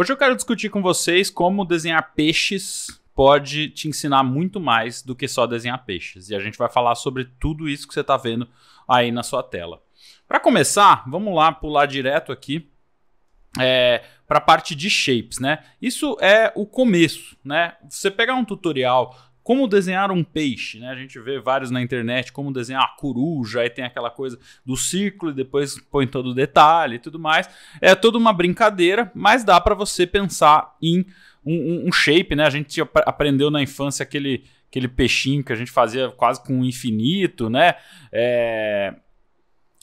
Hoje eu quero discutir com vocês como desenhar peixes pode te ensinar muito mais do que só desenhar peixes. E a gente vai falar sobre tudo isso que você está vendo aí na sua tela. Para começar, vamos lá pular direto aqui é, para a parte de shapes, né? Isso é o começo, né? Você pegar um tutorial como desenhar um peixe, né? A gente vê vários na internet, como desenhar a coruja, aí tem aquela coisa do círculo e depois põe todo o detalhe e tudo mais. É toda uma brincadeira, mas dá para você pensar em um, um, um, shape, né? A gente aprendeu na infância aquele, aquele peixinho que a gente fazia quase com o infinito, né? É...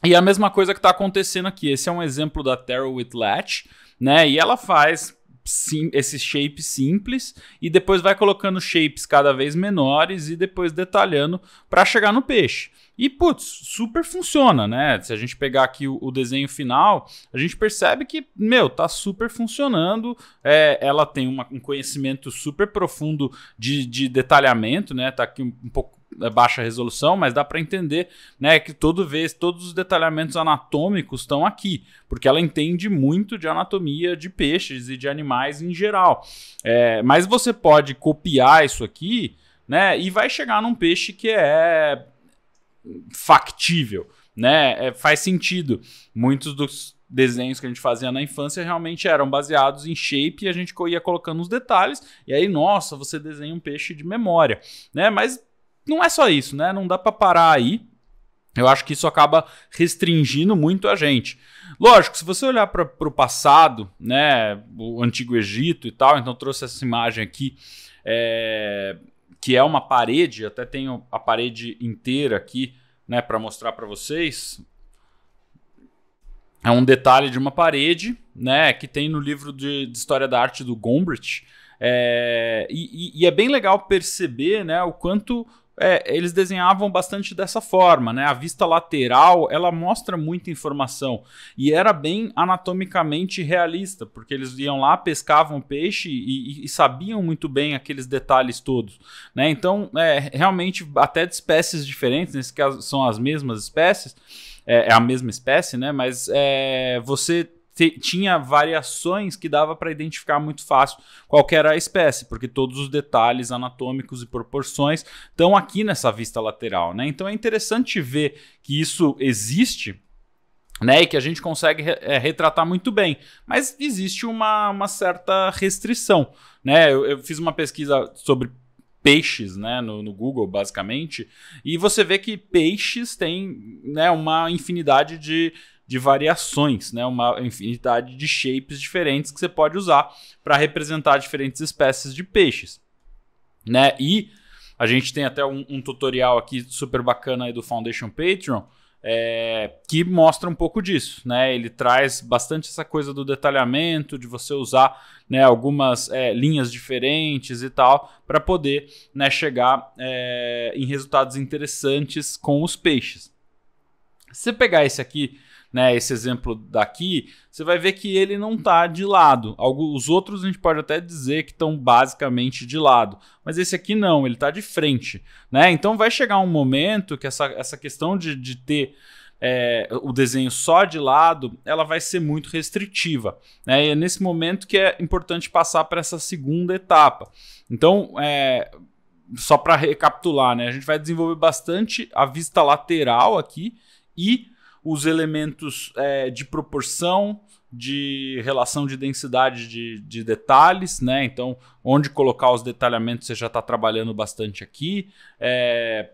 E a mesma coisa que está acontecendo aqui. Esse é um exemplo da Terra Whitlatch, né? E ela faz sim, esses shapes simples e depois vai colocando shapes cada vez menores e depois detalhando para chegar no peixe. E, putz, super funciona, né? Se a gente pegar aqui o, o desenho final, a gente percebe que, meu, tá super funcionando. É, ela tem uma, um conhecimento super profundo de, de detalhamento, né? Tá aqui um, um pouco é baixa resolução, mas dá para entender, né, que todo vez todos os detalhamentos anatômicos estão aqui, porque ela entende muito de anatomia de peixes e de animais em geral. É, mas você pode copiar isso aqui, né, e vai chegar num peixe que é factível, né, é, faz sentido. Muitos dos desenhos que a gente fazia na infância realmente eram baseados em shape e a gente ia colocando os detalhes e aí nossa você desenha um peixe de memória né mas não é só isso, né? Não dá para parar aí. Eu acho que isso acaba restringindo muito a gente. Lógico, se você olhar para o passado, né, o antigo Egito e tal, então trouxe essa imagem aqui, é, que é uma parede, até tenho a parede inteira aqui, né, para mostrar para vocês. É um detalhe de uma parede, né, que tem no livro de, de história da arte do Gombrich. É, e, e é bem legal perceber, né, o quanto é, eles desenhavam bastante dessa forma, né? A vista lateral, ela mostra muita informação e era bem anatomicamente realista, porque eles iam lá, pescavam peixe e, e sabiam muito bem aqueles detalhes todos, né? Então, é, realmente, até de espécies diferentes, nesse caso são as mesmas espécies, é, é a mesma espécie, né? Mas é, você tinha variações que dava para identificar muito fácil qual era a espécie, porque todos os detalhes anatômicos e proporções estão aqui nessa vista lateral, né? Então é interessante ver que isso existe, né, e que a gente consegue é, retratar muito bem. Mas existe uma, uma certa restrição. Né? Eu, eu, fiz uma pesquisa sobre peixes né, no, no, Google, basicamente, e você vê que peixes têm né, uma infinidade de de variações, né? uma infinidade de shapes diferentes que você pode usar para representar diferentes espécies de peixes. Né? E a gente tem até um, um tutorial aqui super bacana aí do Foundation Patreon é, que mostra um pouco disso, né? Ele traz bastante essa coisa do detalhamento, de você usar né, algumas é, linhas diferentes e tal, para poder né, chegar é, em resultados interessantes com os peixes. Se você pegar esse aqui, né, esse exemplo daqui, você vai ver que ele não está de lado. Os outros a gente pode até dizer que estão basicamente de lado, mas esse aqui não, ele está de frente. Né? Então vai chegar um momento que essa, essa questão de, de ter é, o desenho só de lado, ela vai ser muito restritiva. Né? E é nesse momento que é importante passar para essa segunda etapa. Então, é, só para recapitular, né? a gente vai desenvolver bastante a vista lateral aqui e os elementos é, de proporção, de relação de densidade de, de, detalhes, né? Então, onde colocar os detalhamentos você já está trabalhando bastante aqui. É...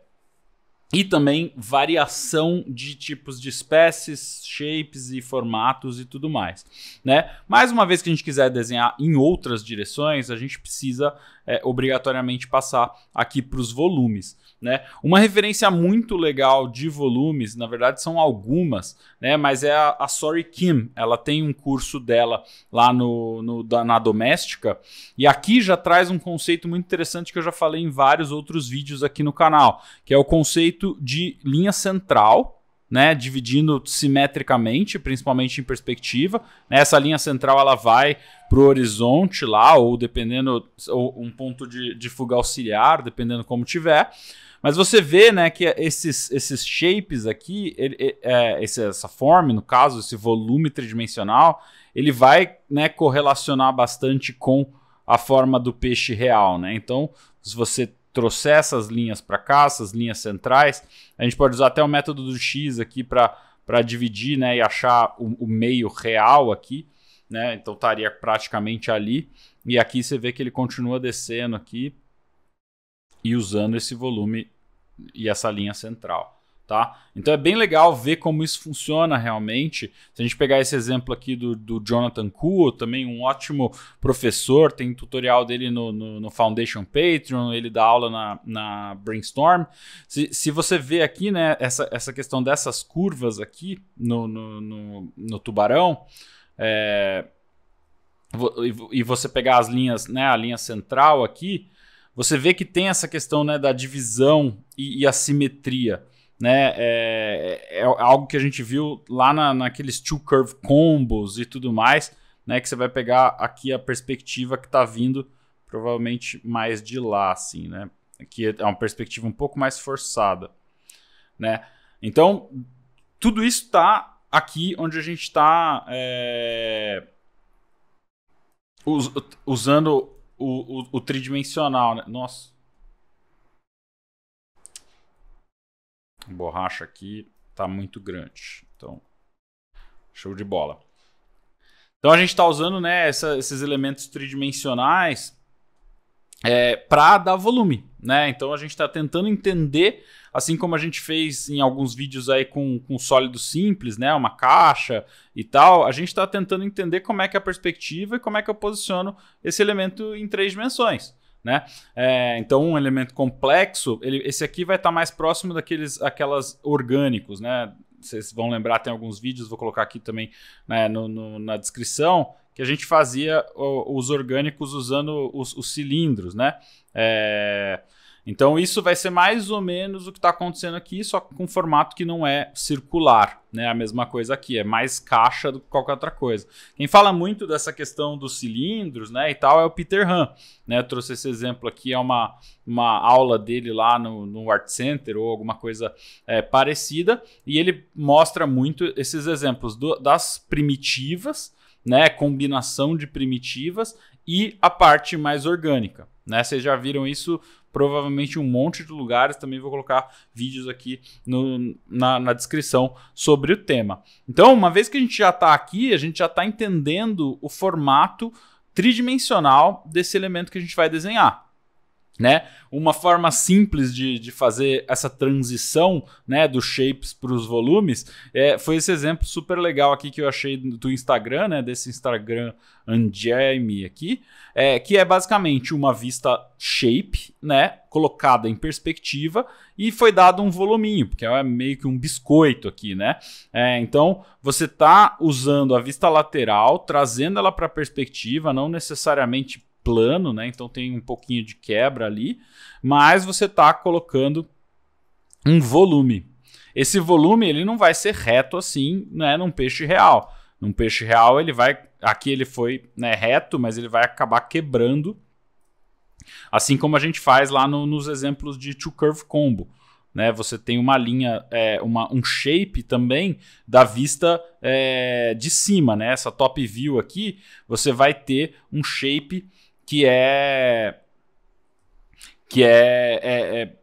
E também variação de tipos de espécies, shapes e formatos e tudo mais. Né? Mais uma vez que a gente quiser desenhar em outras direções, a gente precisa é, obrigatoriamente passar aqui para os volumes. Né? Uma referência muito legal de volumes, na verdade são algumas, né? mas é a, a Sorry Kim. Ela tem um curso dela lá no, no da, na Doméstica, e aqui já traz um conceito muito interessante que eu já falei em vários outros vídeos aqui no canal, que é o conceito de linha central né, dividindo simetricamente, principalmente em perspectiva. Né, essa linha central ela vai para o horizonte lá, ou dependendo, ou um ponto de, de fuga auxiliar, dependendo como tiver. Mas você vê, né, que esses, esses shapes aqui, ele, é, essa forma, no caso, esse volume tridimensional, ele vai, né, correlacionar bastante com a forma do peixe real, né? Então, se você trouxer essas linhas para cá, essas linhas centrais. A gente pode usar até o método do X aqui para dividir né, e achar o, o meio real aqui. Né? Então estaria praticamente ali. E aqui você vê que ele continua descendo aqui e usando esse volume e essa linha central. Tá? Então é bem legal ver como isso funciona realmente. Se a gente pegar esse exemplo aqui do, do Jonathan Kuo, também um ótimo professor, tem tutorial dele no, no, no Foundation Patreon, ele dá aula na, na Brainstorm. Se, se, você vê aqui, né, essa, essa questão dessas curvas aqui no, no, no tubarão, é, e você pegar as linhas, né, a linha central aqui, você vê que tem essa questão né, da divisão e, e a simetria né? É, é, é, algo que a gente viu lá na, naqueles two curve combos e tudo mais, né? Que você vai pegar aqui a perspectiva que está vindo provavelmente mais de lá, assim, né? Que é uma perspectiva um pouco mais forçada, né? Então, tudo isso está aqui onde a gente está é, us, usando o, o, o tridimensional, né? Nossa, A borracha aqui está muito grande. Então, show de bola. Então a gente está usando né, essa, esses elementos tridimensionais é, para dar volume, né? Então a gente está tentando entender, assim como a gente fez em alguns vídeos aí com, com sólido simples, né? Uma caixa e tal, a gente está tentando entender como é que é a perspectiva e como é que eu posiciono esse elemento em três dimensões. Né? É, então, um elemento complexo, ele, esse aqui vai estar tá mais próximo daqueles aquelas orgânicos. Né? Vocês vão lembrar, tem alguns vídeos, vou colocar aqui também né, no, no, na descrição, que a gente fazia os orgânicos usando os, os cilindros. Né? É, então isso vai ser mais ou menos o que está acontecendo aqui, só com um formato que não é circular, né? A mesma coisa aqui, é mais caixa do que qualquer outra coisa. Quem fala muito dessa questão dos cilindros, né, e tal, é o Peter Han, né? Eu trouxe esse exemplo aqui, é uma, uma aula dele lá no, no Art Center ou alguma coisa é, parecida, e ele mostra muito esses exemplos do, das primitivas, né, combinação de primitivas e a parte mais orgânica. Né? Vocês já viram isso provavelmente um monte de lugares. Também vou colocar vídeos aqui no, na, na, descrição sobre o tema. Então, uma vez que a gente já está aqui, a gente já está entendendo o formato tridimensional desse elemento que a gente vai desenhar. Né? Uma forma simples de, de fazer essa transição né, dos shapes para os volumes é, foi esse exemplo super legal aqui que eu achei do Instagram, né, desse Instagram Anjami aqui, é, que é basicamente uma vista shape né, colocada em perspectiva e foi dado um voluminho, porque é meio que um biscoito aqui. Né? É, então você está usando a vista lateral, trazendo ela para perspectiva, não necessariamente plano, né? Então tem um pouquinho de quebra ali, mas você está colocando um volume. Esse volume ele não vai ser reto assim, né? Num peixe real. Num peixe real ele vai, aqui ele foi né, reto, mas ele vai acabar quebrando, assim como a gente faz lá no, nos exemplos de two curve combo. Né, você tem uma linha, é, uma, um shape também da vista é, de cima, né? Essa top view aqui, você vai ter um shape que é que é, é, é,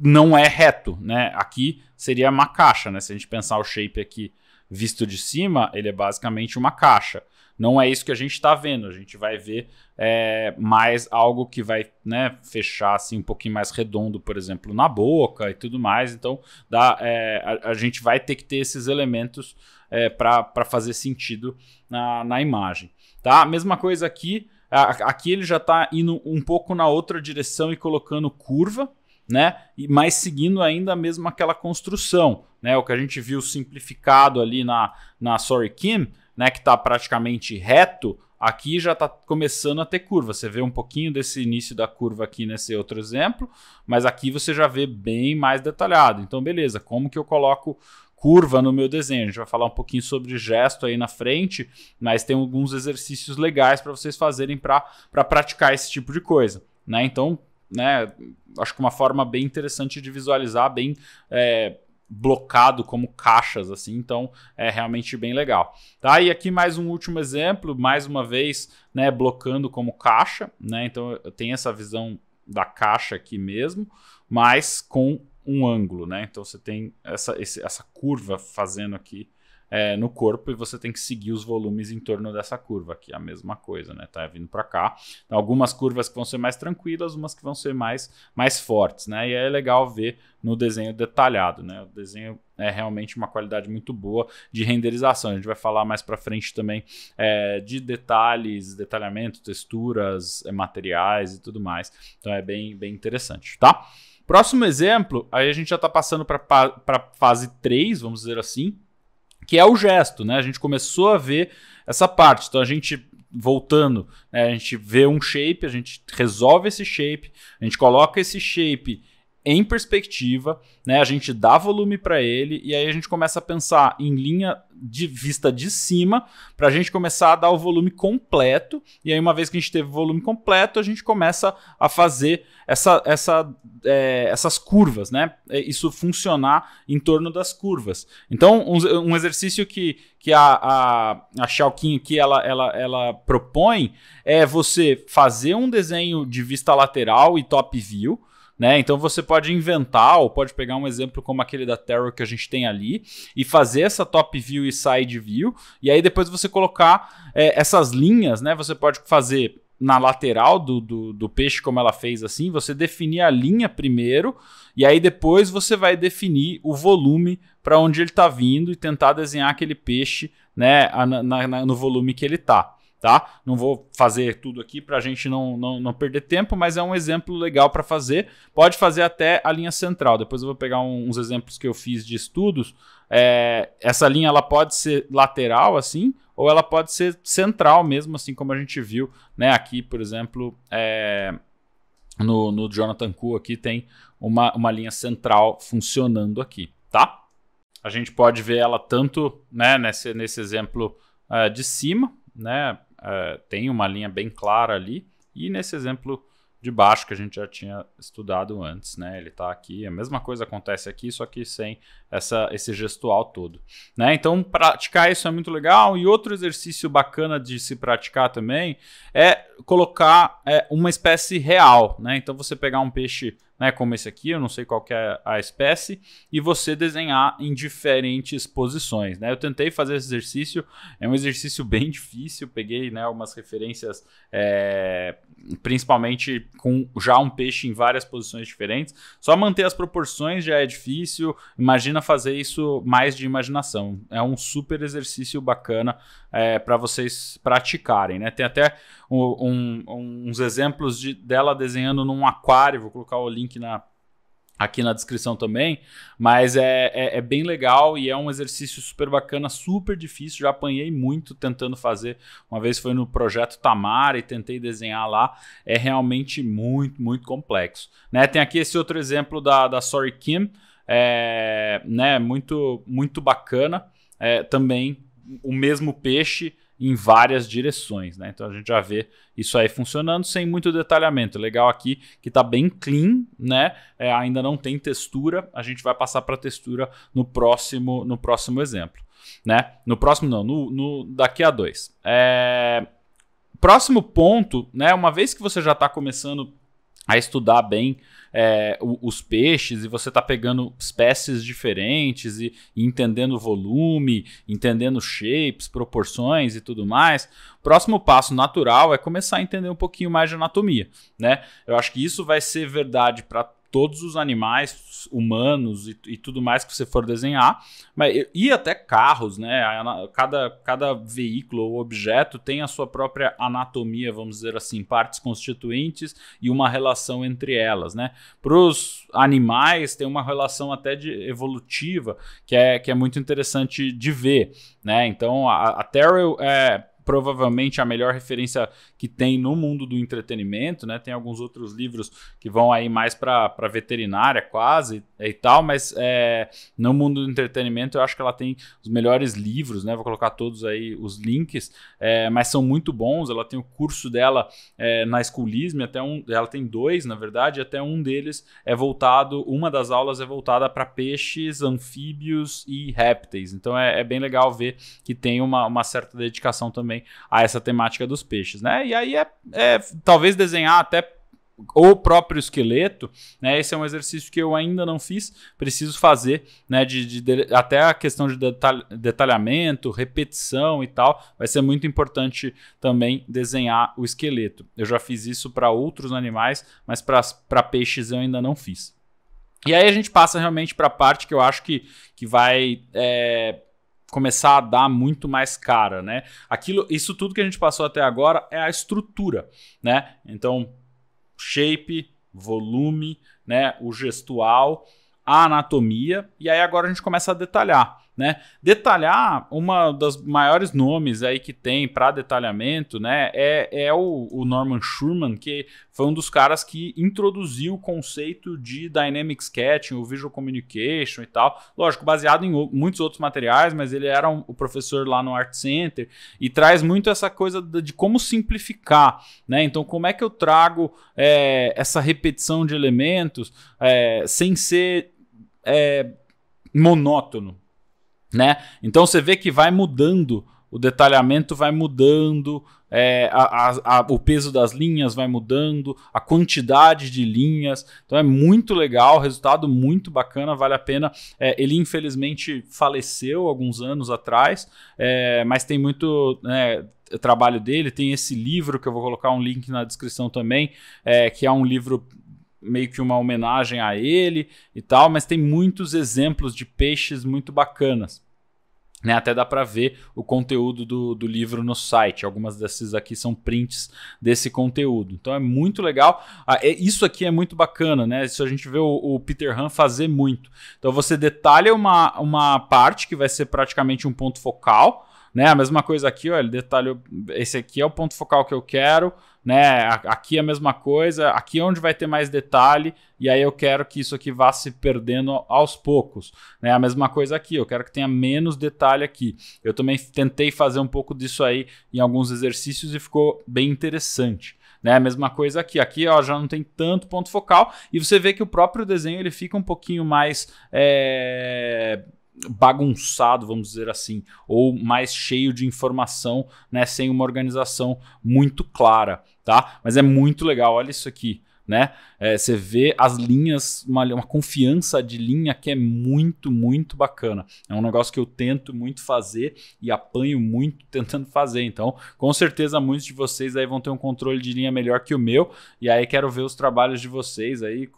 não é reto, né? Aqui seria uma caixa, né? Se a gente pensar o shape aqui visto de cima, ele é basicamente uma caixa. Não é isso que a gente está vendo. A gente vai ver é, mais algo que vai né, fechar assim um pouquinho mais redondo, por exemplo, na boca e tudo mais. Então, dá, é, a, a, gente vai ter que ter esses elementos é, para fazer sentido na, na imagem. Tá? Mesma coisa aqui. Aqui ele já está indo um pouco na outra direção e colocando curva, né? Mas seguindo ainda mesmo aquela construção, né? O que a gente viu simplificado ali na, na Sorry Kim, né? Que está praticamente reto, aqui já está começando a ter curva. Você vê um pouquinho desse início da curva aqui nesse outro exemplo, mas aqui você já vê bem mais detalhado. Então, beleza, como que eu coloco curva no meu desenho. A gente vai falar um pouquinho sobre gesto aí na frente, mas tem alguns exercícios legais para vocês fazerem para pra praticar esse tipo de coisa. Né? Então, né, acho que uma forma bem interessante de visualizar, bem é, blocado como caixas, assim, então é realmente bem legal. Tá? E aqui mais um último exemplo, mais uma vez, né, blocando como caixa, né? Então eu tenho essa visão da caixa aqui mesmo, mas com um ângulo, né? Então você tem essa, esse, essa curva fazendo aqui é, no corpo e você tem que seguir os volumes em torno dessa curva aqui, a mesma coisa, né? Tá é vindo para cá. Então, algumas curvas que vão ser mais tranquilas, umas que vão ser mais, mais fortes, né? E é legal ver no desenho detalhado, né? O desenho é realmente uma qualidade muito boa de renderização. A gente vai falar mais para frente também é, de detalhes, detalhamento, texturas, é, materiais e tudo mais. Então é bem, bem interessante, tá? Próximo exemplo, aí a gente já está passando para fase 3, vamos dizer assim, que é o gesto, né? A gente começou a ver essa parte. Então a gente voltando, né, a gente vê um shape, a gente resolve esse shape, a gente coloca esse shape em perspectiva, né? A gente dá volume para ele e aí a gente começa a pensar em linha de vista de cima para a gente começar a dar o volume completo. E aí, uma vez que a gente teve o volume completo, a gente começa a fazer essa, essa, é, essas curvas, né? É, isso funcionar em torno das curvas. Então, um, um exercício que, que a, a, a Xiaoqin aqui ela, ela, ela propõe é você fazer um desenho de vista lateral e top view né? Então você pode inventar ou pode pegar um exemplo como aquele da Terra que a gente tem ali e fazer essa top view e side view e aí depois você colocar é, essas linhas, né? Você pode fazer na lateral do, do, do, peixe, como ela fez assim, você definir a linha primeiro, e aí depois você vai definir o volume para onde ele está vindo e tentar desenhar aquele peixe né, na, na, no volume que ele está tá? Não vou fazer tudo aqui para a gente não, não, não, perder tempo, mas é um exemplo legal para fazer. Pode fazer até a linha central. Depois eu vou pegar um, uns exemplos que eu fiz de estudos. É, essa linha ela pode ser lateral assim, ou ela pode ser central mesmo, assim como a gente viu, né? Aqui, por exemplo, é, no, no Jonathan Ku aqui tem uma, uma linha central funcionando aqui, tá? A gente pode ver ela tanto né, nesse, nesse exemplo uh, de cima, né, é, tem uma linha bem clara ali. E nesse exemplo de baixo que a gente já tinha estudado antes, né? Ele está aqui, a mesma coisa acontece aqui, só que sem essa, esse gestual todo, né? Então praticar isso é muito legal e outro exercício bacana de se praticar também é colocar é, uma espécie real, né? Então você pegar um peixe né, como esse aqui, eu não sei qual é a espécie, e você desenhar em diferentes posições. Né? Eu tentei fazer esse exercício, é um exercício bem difícil, peguei né, algumas referências, é, principalmente com já um peixe em várias posições diferentes. Só manter as proporções já é difícil, imagina fazer isso mais de imaginação. É um super exercício bacana é, para vocês praticarem. Né? Tem até um, um, uns exemplos de, dela desenhando num aquário. Vou colocar o link na, aqui na descrição também. Mas é, é, é, bem legal e é um exercício super bacana, super difícil. Já apanhei muito tentando fazer. Uma vez foi no projeto Tamara e tentei desenhar lá. É realmente muito, muito complexo. Né? Tem aqui esse outro exemplo da, da Sorry Kim. É, né, muito, muito bacana. É, também o mesmo peixe em várias direções. Né? Então a gente já vê isso aí funcionando sem muito detalhamento. Legal aqui que está bem clean, né? É, ainda não tem textura. A gente vai passar para textura no próximo, no próximo exemplo. Né? No próximo não, no, no daqui a dois. É... Próximo ponto, né? Uma vez que você já está começando a estudar bem é, os peixes e você está pegando espécies diferentes e, e entendendo volume, entendendo shapes, proporções e tudo mais. Próximo passo natural é começar a entender um pouquinho mais de anatomia, né? Eu acho que isso vai ser verdade para todos os animais humanos e, e, tudo mais que você for desenhar, mas, e até carros, né? Cada, cada veículo ou objeto tem a sua própria anatomia, vamos dizer assim, partes constituintes e uma relação entre elas, né? Para os animais tem uma relação até de evolutiva que é, que é muito interessante de ver, né? Então a, a Terrell é provavelmente a melhor referência que tem no mundo do entretenimento, né? Tem alguns outros livros que vão aí mais para veterinária quase e tal, mas é, no mundo do entretenimento eu acho que ela tem os melhores livros, né? Vou colocar todos aí os links, é, mas são muito bons. Ela tem o curso dela é, na Schoolism, até um, ela tem dois, na verdade, até um deles é voltado, uma das aulas é voltada para peixes, anfíbios e répteis. Então é, é, bem legal ver que tem uma, uma, certa dedicação também a essa temática dos peixes, né? E aí é, é talvez desenhar até ou o próprio esqueleto, né? Esse é um exercício que eu ainda não fiz, preciso fazer, né? De, de, de até a questão de detalhamento, repetição e tal, vai ser muito importante também desenhar o esqueleto. Eu já fiz isso para outros animais, mas para peixes eu ainda não fiz. E aí a gente passa realmente para a parte que eu acho que, que vai é, começar a dar muito mais cara, né? Aquilo, isso tudo que a gente passou até agora é a estrutura, né? Então shape, volume, né, o gestual, a anatomia, e aí agora a gente começa a detalhar né? Detalhar uma das maiores nomes aí que tem para detalhamento, né? É, é o, o, Norman Schurman, que foi um dos caras que introduziu o conceito de dynamic sketching, o visual communication e tal. Lógico, baseado em muitos outros materiais, mas ele era um, o professor lá no Art Center e traz muito essa coisa de como simplificar, né? Então, como é que eu trago é, essa repetição de elementos é, sem ser é, monótono, né? Então você vê que vai mudando, o detalhamento vai mudando, é, a, a, a, o peso das linhas vai mudando, a quantidade de linhas. Então é muito legal, resultado muito bacana, vale a pena. É, ele infelizmente faleceu alguns anos atrás, é, mas tem muito né, trabalho dele. Tem esse livro que eu vou colocar um link na descrição também, é, que é um livro meio que uma homenagem a ele e tal, mas tem muitos exemplos de peixes muito bacanas. Né, até dá para ver o conteúdo do, do livro no site. Algumas dessas aqui são prints desse conteúdo. Então é muito legal. Ah, é, isso aqui é muito bacana, né? Isso a gente vê o, o Peter Han fazer muito. Então você detalha uma, uma parte que vai ser praticamente um ponto focal né? A mesma coisa aqui, ó, ele detalhou, esse aqui é o ponto focal que eu quero, né? Aqui é a mesma coisa, aqui é onde vai ter mais detalhe, e aí eu quero que isso aqui vá se perdendo aos poucos, né? A mesma coisa aqui, eu quero que tenha menos detalhe aqui. Eu também tentei fazer um pouco disso aí em alguns exercícios e ficou bem interessante. Né? A mesma coisa aqui, aqui ó, já não tem tanto ponto focal e você vê que o próprio desenho ele fica um pouquinho mais é bagunçado, vamos dizer assim, ou mais cheio de informação, né, sem uma organização muito clara, tá? Mas é muito legal, olha isso aqui, né? É, você vê as linhas, uma, uma confiança de linha que é muito, muito bacana. É um negócio que eu tento muito fazer e apanho muito tentando fazer. Então, com certeza muitos de vocês aí vão ter um controle de linha melhor que o meu. E aí quero ver os trabalhos de vocês aí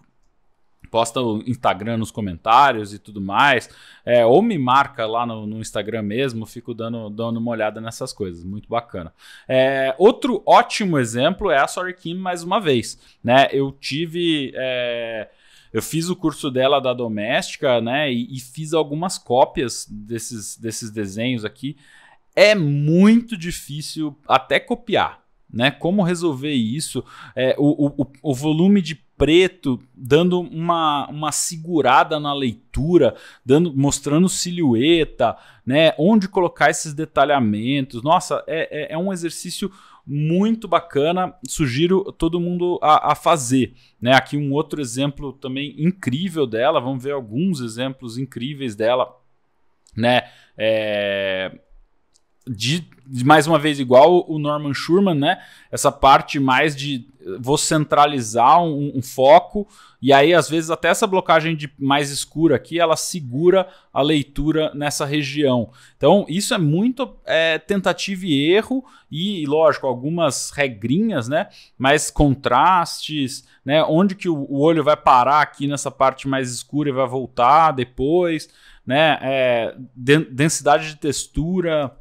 posta no Instagram nos comentários e tudo mais. É, ou me marca lá no, no, Instagram mesmo, fico dando, dando uma olhada nessas coisas. Muito bacana. É, outro ótimo exemplo é a Kim, mais uma vez. Né? Eu tive. É, eu fiz o curso dela da doméstica, né? E, e fiz algumas cópias desses, desses desenhos aqui. É muito difícil até copiar né? Como resolver isso? É, o, o, o volume de preto, dando uma, uma segurada na leitura, dando, mostrando silhueta, né? Onde colocar esses detalhamentos. Nossa, é, é, é um exercício muito bacana, sugiro todo mundo a, a, fazer. Né? Aqui um outro exemplo também incrível dela, vamos ver alguns exemplos incríveis dela. Né? É, de, de, mais uma vez, igual o Norman Schurman, né? Essa parte mais de eh, vou centralizar um, um, foco, e aí, às vezes, até essa blocagem de mais escura aqui, ela segura a leitura nessa região. Então, isso é muito é, tentativa e erro, e, lógico, algumas regrinhas, né? Mas contrastes, né? Onde que o, o olho vai parar aqui nessa parte mais escura e vai voltar depois, né? É, densidade de textura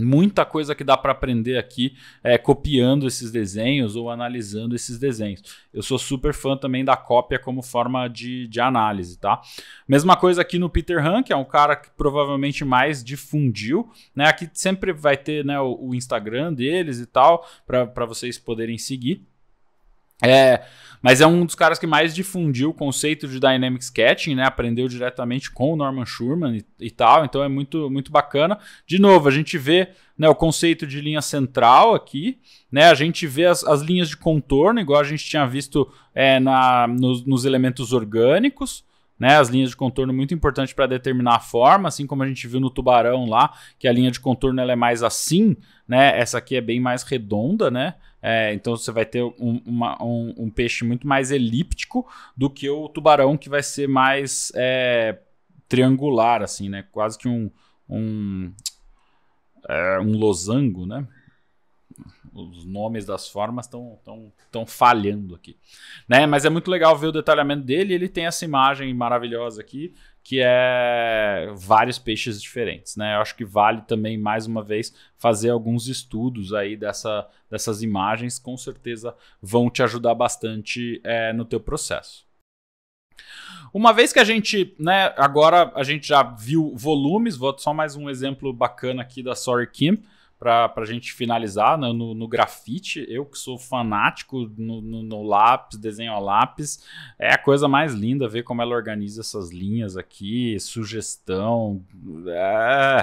muita coisa que dá para aprender aqui é, copiando esses desenhos ou analisando esses desenhos. Eu sou super fã também da cópia como forma de, de análise, tá? Mesma coisa aqui no Peter Han, que é um cara que provavelmente mais difundiu, né? Aqui sempre vai ter né, o, o Instagram deles e tal, para vocês poderem seguir. É, mas é um dos caras que mais difundiu o conceito de dynamic sketching, né? Aprendeu diretamente com o Norman Schurman e, e, tal, então é muito muito bacana. De novo, a gente vê né, o conceito de linha central aqui, né? A gente vê as, as linhas de contorno, igual a gente tinha visto é, na, nos, nos elementos orgânicos. Né, as linhas de contorno muito importante para determinar a forma, assim como a gente viu no tubarão lá, que a linha de contorno ela é mais assim, né? Essa aqui é bem mais redonda, né? É, então você vai ter um, uma, um, um, peixe muito mais elíptico do que o tubarão, que vai ser mais é, triangular, assim, né? Quase que um, um, é, um losango, né? os nomes das formas estão falhando aqui. Né? Mas é muito legal ver o detalhamento dele. Ele tem essa imagem maravilhosa aqui que é vários peixes diferentes, né? Eu acho que vale também mais uma vez fazer alguns estudos aí dessa, dessas imagens, com certeza vão te ajudar bastante é, no teu processo. Uma vez que a gente, né, agora a gente já viu volumes, vou só mais um exemplo bacana aqui da Sorry Kim para a gente finalizar né, no, no, grafite, eu que sou fanático no, no, no, lápis, desenho a lápis, é a coisa mais linda ver como ela organiza essas linhas aqui, sugestão,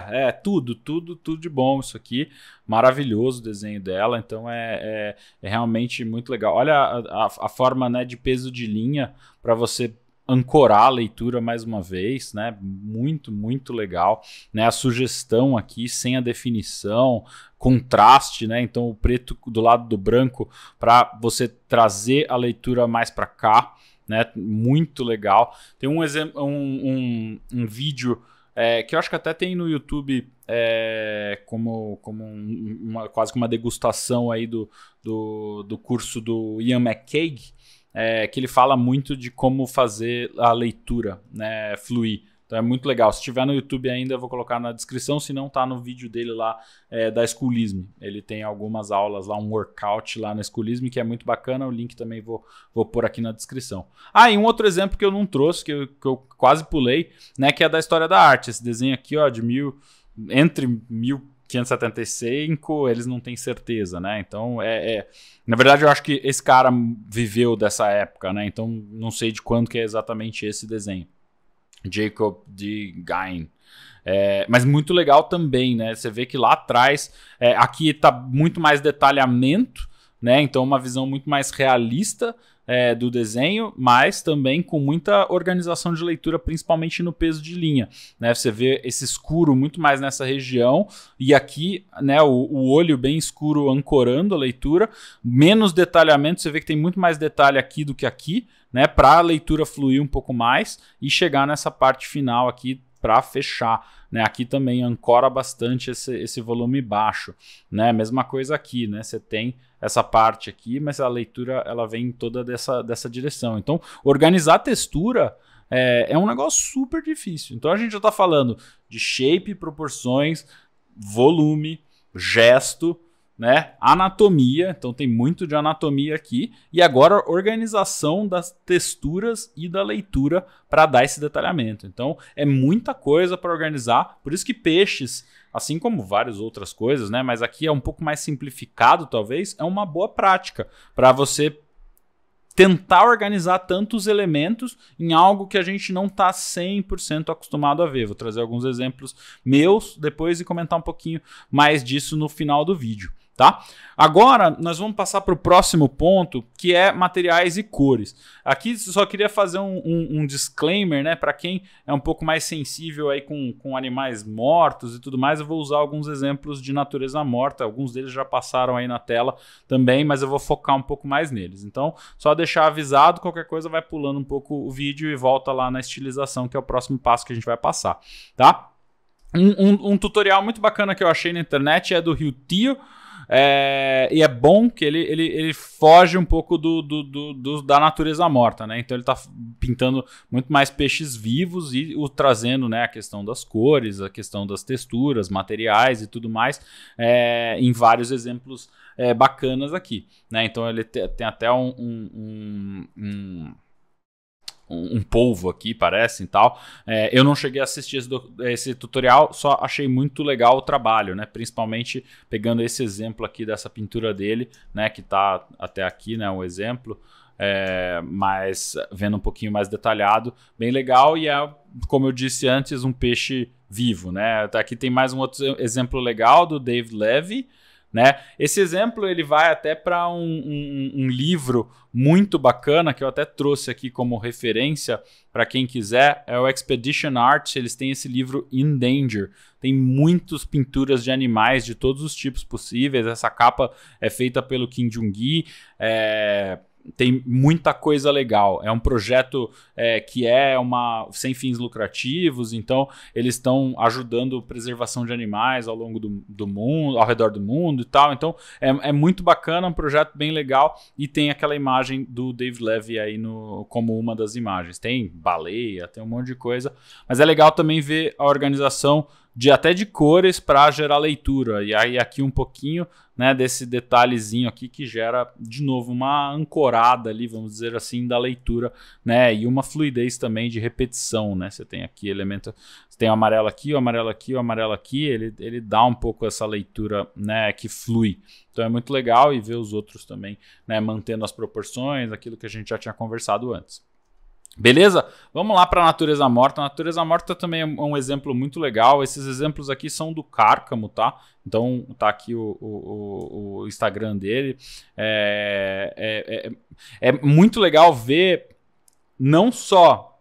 é, é tudo, tudo, tudo de bom isso aqui, maravilhoso o desenho dela, então é, é, é realmente muito legal. Olha a, a, a forma né, de peso de linha para você ancorar a leitura mais uma vez, né? Muito, muito legal, né? A sugestão aqui sem a definição, contraste, né? Então o preto do lado do branco para você trazer a leitura mais para cá, né? Muito legal. Tem um exemplo, um, um, um vídeo é, que eu acho que até tem no YouTube é, como, como um, uma, quase que uma degustação aí do, do, do curso do Ian McCaig, é, que ele fala muito de como fazer a leitura né, fluir. Então é muito legal. Se tiver no YouTube ainda, eu vou colocar na descrição. Se não, tá no vídeo dele lá é, da Schoolism. Ele tem algumas aulas lá, um workout lá na Schoolism, que é muito bacana. O link também vou, vou pôr aqui na descrição. Ah, e um outro exemplo que eu não trouxe, que eu, que eu quase pulei, né? Que é da história da arte. Esse desenho aqui, ó, de mil. Entre mil 575, eles não têm certeza, né? Então, é, é, Na verdade, eu acho que esse cara viveu dessa época, né? Então, não sei de quando que é exatamente esse desenho. Jacob de Gain. É, mas muito legal também, né? Você vê que lá atrás, é, aqui tá muito mais detalhamento, né? Então, uma visão muito mais realista é, do desenho, mas também com muita organização de leitura, principalmente no peso de linha. Né? Você vê esse escuro muito mais nessa região, e aqui né, o, o olho bem escuro ancorando a leitura, menos detalhamento, você vê que tem muito mais detalhe aqui do que aqui, né, para a leitura fluir um pouco mais e chegar nessa parte final aqui para fechar. Né? Aqui também ancora bastante esse, esse volume baixo. Né? Mesma coisa aqui, né? Você tem essa parte aqui, mas a leitura ela vem toda dessa, dessa direção. Então, organizar a textura é, é um negócio super difícil. Então a gente já está falando de shape, proporções, volume, gesto né? Anatomia, então tem muito de anatomia aqui. E agora organização das texturas e da leitura para dar esse detalhamento. Então é muita coisa para organizar, por isso que peixes, assim como várias outras coisas, né? Mas aqui é um pouco mais simplificado, talvez, é uma boa prática para você tentar organizar tantos elementos em algo que a gente não está 100% acostumado a ver. Vou trazer alguns exemplos meus depois e comentar um pouquinho mais disso no final do vídeo tá? Agora nós vamos passar para o próximo ponto, que é materiais e cores. Aqui só queria fazer um, um, um disclaimer, né? Para quem é um pouco mais sensível aí com, com animais mortos e tudo mais, eu vou usar alguns exemplos de natureza morta. Alguns deles já passaram aí na tela também, mas eu vou focar um pouco mais neles. Então, só deixar avisado, qualquer coisa vai pulando um pouco o vídeo e volta lá na estilização, que é o próximo passo que a gente vai passar, tá? Um, um tutorial muito bacana que eu achei na internet é do Rio Tio é, e é bom que ele, ele, ele foge um pouco do, do, do, do, da natureza morta, né? Então ele tá pintando muito mais peixes vivos e o, trazendo né, a questão das cores, a questão das texturas, materiais e tudo mais é, em vários exemplos é, bacanas aqui. Né? Então ele te, tem até um, um, um, um um, um polvo aqui, parece e tal. É, eu não cheguei a assistir esse, esse, tutorial, só achei muito legal o trabalho, né? Principalmente pegando esse exemplo aqui dessa pintura dele, né? Que tá até aqui, né? Um exemplo. É, mas vendo um pouquinho mais detalhado, bem legal e é, como eu disse antes, um peixe vivo, né? Aqui tem mais um outro exemplo legal do Dave Levy, né? Esse exemplo ele vai até para um, um, um, livro muito bacana que eu até trouxe aqui como referência para quem quiser, é o Expedition Art. Eles têm esse livro In Danger. Tem muitas pinturas de animais de todos os tipos possíveis. Essa capa é feita pelo Kim Jong-gi. É tem muita coisa legal. É um projeto é, que é uma sem fins lucrativos, então eles estão ajudando preservação de animais ao longo do, do, mundo, ao redor do mundo e tal. Então é, é muito bacana, um projeto bem legal e tem aquela imagem do Dave Levy aí no, como uma das imagens. Tem baleia, tem um monte de coisa, mas é legal também ver a organização de até de cores para gerar leitura. E aí aqui um pouquinho né, desse detalhezinho aqui que gera, de novo, uma ancorada ali, vamos dizer assim, da leitura, né? E uma fluidez também de repetição, né? Você tem aqui elemento, você tem o amarelo aqui, o amarelo aqui, o amarelo aqui, ele, ele dá um pouco essa leitura, né, que flui. Então é muito legal e ver os outros também, né, mantendo as proporções, aquilo que a gente já tinha conversado antes. Beleza? Vamos lá para a natureza morta. A natureza morta também é, é um exemplo muito legal. Esses exemplos aqui são do Cárcamo, tá? Então tá aqui o, o, o Instagram dele. É, é, é, é muito legal ver não só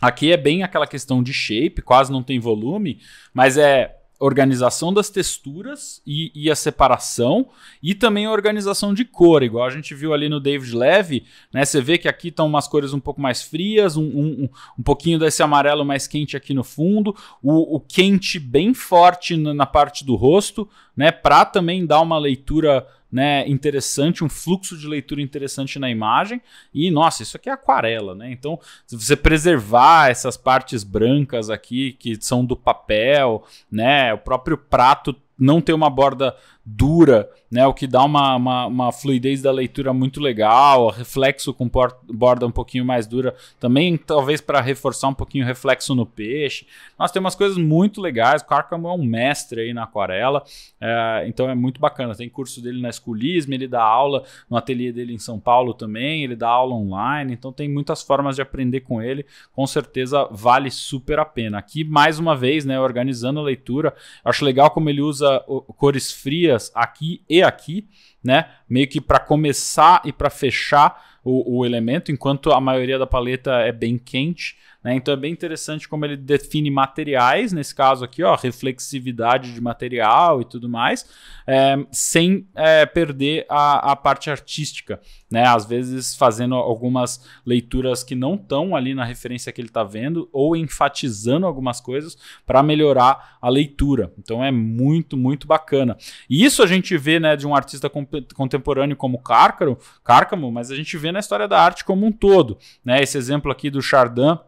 aqui é bem aquela questão de shape, quase não tem volume, mas é organização das texturas e, e, a separação, e também a organização de cor, igual a gente viu ali no David Levy, né? Você vê que aqui estão umas cores um pouco mais frias, um, um, um pouquinho desse amarelo mais quente aqui no fundo, o, o quente bem forte na, na parte do rosto, né, para também dar uma leitura né, interessante, um fluxo de leitura interessante na imagem. E nossa, isso aqui é aquarela, né? Então, se você preservar essas partes brancas aqui que são do papel, né, o próprio prato não ter uma borda dura, né? O que dá uma, uma, uma fluidez da leitura muito legal, reflexo com borda um pouquinho mais dura, também talvez para reforçar um pouquinho o reflexo no peixe. Nós temos umas coisas muito legais, o Carcamo é um mestre aí na aquarela, é, então é muito bacana. Tem curso dele na Esculismo, ele dá aula no ateliê dele em São Paulo também, ele dá aula online, então tem muitas formas de aprender com ele, com certeza vale super a pena. Aqui, mais uma vez, né, organizando a leitura, acho legal como ele usa cores frias dias aqui e aqui, né? Meio que para começar e para fechar o, o, elemento, enquanto a maioria da paleta é bem quente. Né? Então é bem interessante como ele define materiais, nesse caso aqui, ó, reflexividade de material e tudo mais, é, sem é, perder a, a, parte artística. Né? Às vezes fazendo algumas leituras que não estão ali na referência que ele está vendo, ou enfatizando algumas coisas para melhorar a leitura. Então é muito, muito bacana. E isso a gente vê né, de um artista contemporâneo como Cárcaro, Cárcamo, mas a gente vê na história da arte como um todo. Né? Esse exemplo aqui do Chardin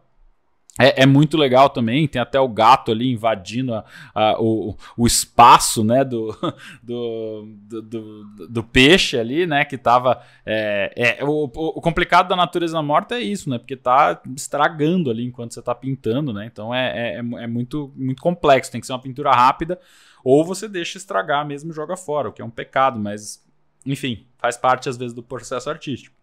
é, é, muito legal também, tem até o gato ali invadindo a, a, o, o, espaço né, do, do, do, do, peixe ali, né? Que tava. É, é o, o, complicado da natureza morta é isso, né? Porque tá estragando ali enquanto você tá pintando, né? Então é, é, é, é muito, muito complexo, tem que ser uma pintura rápida, ou você deixa estragar mesmo e joga fora, o que é um pecado, mas enfim, faz parte às vezes do processo artístico.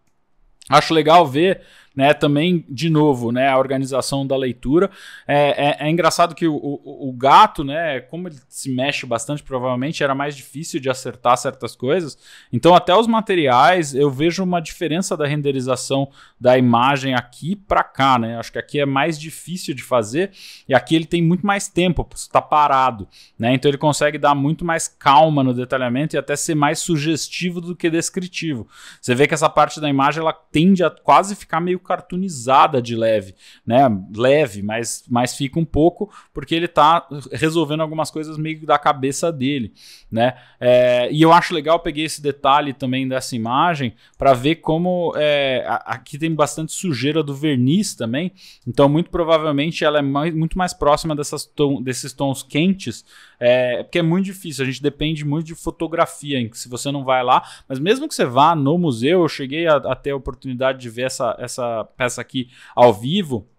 Acho legal ver né? Também, de novo, né? A organização da leitura. É, é, é engraçado que o, o, o, gato, né? Como ele se mexe bastante, provavelmente era mais difícil de acertar certas coisas. Então, até os materiais, eu vejo uma diferença da renderização da imagem aqui para cá, né? Acho que aqui é mais difícil de fazer e aqui ele tem muito mais tempo, está parado, né? Então, ele consegue dar muito mais calma no detalhamento e até ser mais sugestivo do que descritivo. Você vê que essa parte da imagem ela tende a quase ficar meio cartoonizada de leve, né? Leve, mas, mas fica um pouco, porque ele tá resolvendo algumas coisas meio da cabeça dele, né? É, e eu acho legal, eu peguei esse detalhe também dessa imagem para ver como é, aqui tem bastante sujeira do verniz também, então muito provavelmente ela é mais, muito mais próxima dessas tom, desses tons quentes, é, porque é muito difícil, a gente depende muito de fotografia, se você não vai lá, mas mesmo que você vá no museu, eu cheguei a, a ter a oportunidade de ver essa, essa peça aqui ao vivo,